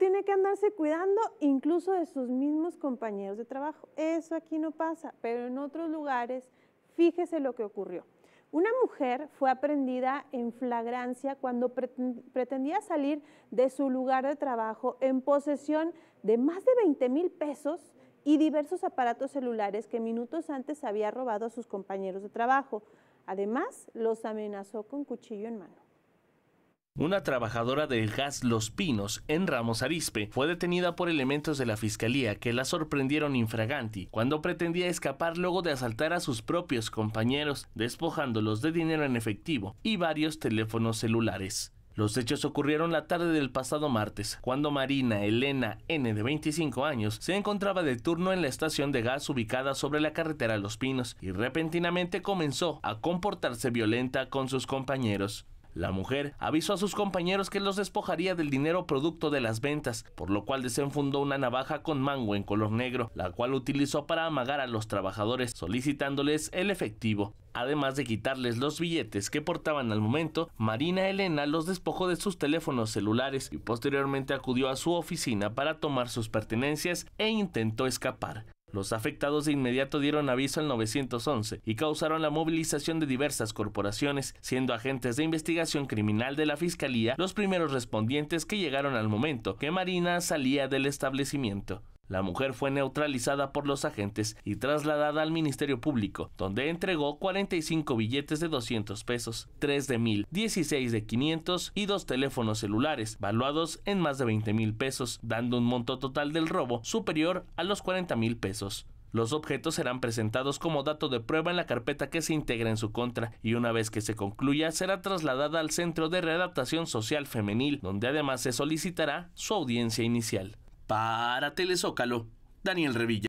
tiene que andarse cuidando incluso de sus mismos compañeros de trabajo. Eso aquí no pasa, pero en otros lugares, fíjese lo que ocurrió. Una mujer fue aprendida en flagrancia cuando pretendía salir de su lugar de trabajo en posesión de más de 20 mil pesos y diversos aparatos celulares que minutos antes había robado a sus compañeros de trabajo. Además, los amenazó con cuchillo en mano. Una trabajadora del gas Los Pinos en Ramos Arispe fue detenida por elementos de la fiscalía que la sorprendieron infraganti cuando pretendía escapar luego de asaltar a sus propios compañeros, despojándolos de dinero en efectivo y varios teléfonos celulares. Los hechos ocurrieron la tarde del pasado martes, cuando Marina Elena N de 25 años se encontraba de turno en la estación de gas ubicada sobre la carretera Los Pinos y repentinamente comenzó a comportarse violenta con sus compañeros. La mujer avisó a sus compañeros que los despojaría del dinero producto de las ventas, por lo cual desenfundó una navaja con mango en color negro, la cual utilizó para amagar a los trabajadores, solicitándoles el efectivo. Además de quitarles los billetes que portaban al momento, Marina Elena los despojó de sus teléfonos celulares y posteriormente acudió a su oficina para tomar sus pertenencias e intentó escapar. Los afectados de inmediato dieron aviso al 911 y causaron la movilización de diversas corporaciones, siendo agentes de investigación criminal de la Fiscalía los primeros respondientes que llegaron al momento que Marina salía del establecimiento. La mujer fue neutralizada por los agentes y trasladada al Ministerio Público, donde entregó 45 billetes de 200 pesos, 3 de 1000, 16 de 500 y dos teléfonos celulares, valuados en más de 20 mil pesos, dando un monto total del robo superior a los 40 mil pesos. Los objetos serán presentados como dato de prueba en la carpeta que se integra en su contra y una vez que se concluya será trasladada al Centro de Readaptación Social Femenil, donde además se solicitará su audiencia inicial. Para Telezócalo, Daniel Revilla.